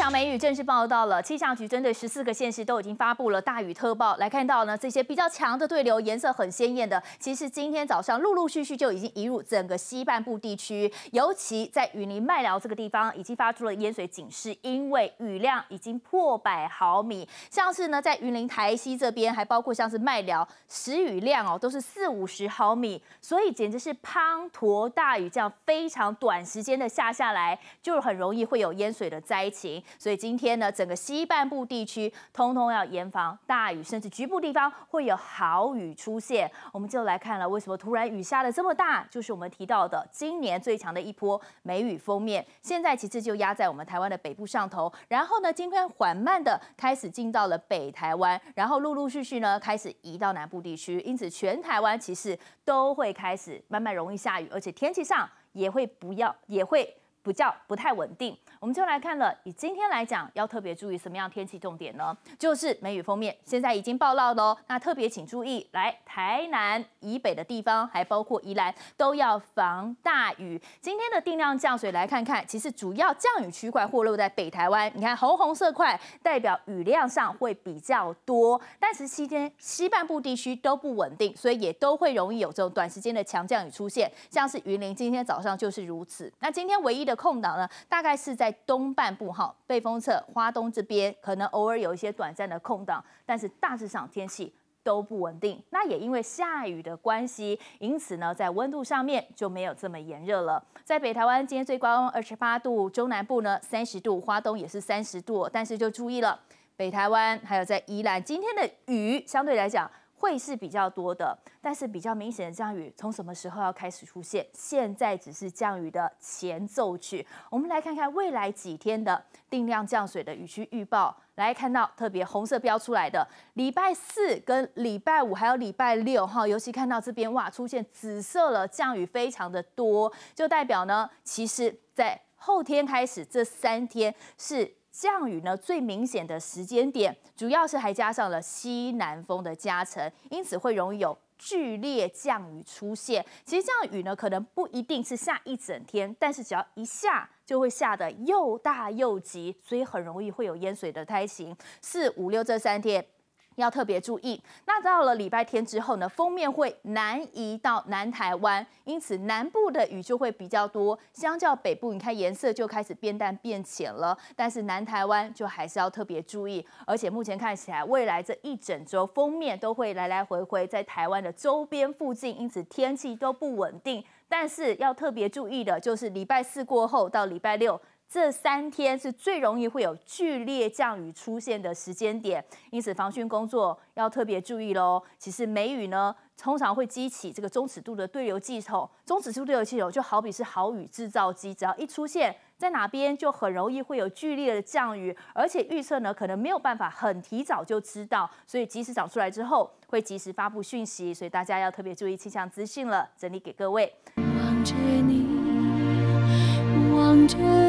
强美雨正式报道了，气象局针对十四个县市都已经发布了大雨特报。来看到呢，这些比较强的对流，颜色很鲜艳的，其实今天早上陆陆续续就已经移入整个西半部地区，尤其在云林麦寮这个地方已经发出了淹水警示，因为雨量已经破百毫米。像是呢，在云林台西这边，还包括像是麦寮，时雨量哦都是四五十毫米，所以简直是滂沱大雨，这样非常短时间的下下来，就很容易会有淹水的灾情。所以今天呢，整个西半部地区通通要严防大雨，甚至局部地方会有豪雨出现。我们就来看了，为什么突然雨下的这么大？就是我们提到的今年最强的一波梅雨封面，现在其实就压在我们台湾的北部上头，然后呢，今天缓慢的开始进到了北台湾，然后陆陆续续呢开始移到南部地区，因此全台湾其实都会开始慢慢容易下雨，而且天气上也会不要也会。不叫不太稳定，我们就来看了。以今天来讲，要特别注意什么样天气重点呢？就是梅雨封面现在已经暴落的哦。那特别请注意，来台南以北的地方，还包括宜兰，都要防大雨。今天的定量降水来看看，其实主要降雨区块或落在北台湾。你看红红色块代表雨量上会比较多，但是期间西半部地区都不稳定，所以也都会容易有这种短时间的强降雨出现，像是云林今天早上就是如此。那今天唯一的。的空档呢，大概是在东半部哈，被风侧、花东这边可能偶尔有一些短暂的空档，但是大致上天气都不稳定。那也因为下雨的关系，因此呢，在温度上面就没有这么炎热了。在北台湾今天最高温二十八度，中南部呢三十度，花东也是三十度，但是就注意了，北台湾还有在宜兰今天的雨相对来讲。会是比较多的，但是比较明显的降雨从什么时候要开始出现？现在只是降雨的前奏曲。我们来看看未来几天的定量降水的雨区预报，来看到特别红色标出来的礼拜四跟礼拜五还有礼拜六哈，尤其看到这边哇，出现紫色了，降雨非常的多，就代表呢，其实在后天开始这三天是。降雨呢，最明显的时间点，主要是还加上了西南风的加成，因此会容易有剧烈降雨出现。其实降雨呢，可能不一定是下一整天，但是只要一下，就会下得又大又急，所以很容易会有淹水的胎形。四五六这三天。要特别注意。那到了礼拜天之后呢，封面会南移到南台湾，因此南部的雨就会比较多。相较北部，你看颜色就开始变淡变浅了。但是南台湾就还是要特别注意。而且目前看起来，未来这一整周封面都会来来回回在台湾的周边附近，因此天气都不稳定。但是要特别注意的就是礼拜四过后到礼拜六。这三天是最容易会有剧烈降雨出现的时间点，因此防汛工作要特别注意喽。其实梅雨呢，通常会激起这个中尺度的对流系统，中尺度对流系统就好比是好雨制造机，只要一出现在哪边，就很容易会有剧烈的降雨，而且预测呢可能没有办法很提早就知道，所以及时长出来之后会及时发布讯息，所以大家要特别注意气象资讯了，整理给各位。望着你，望着。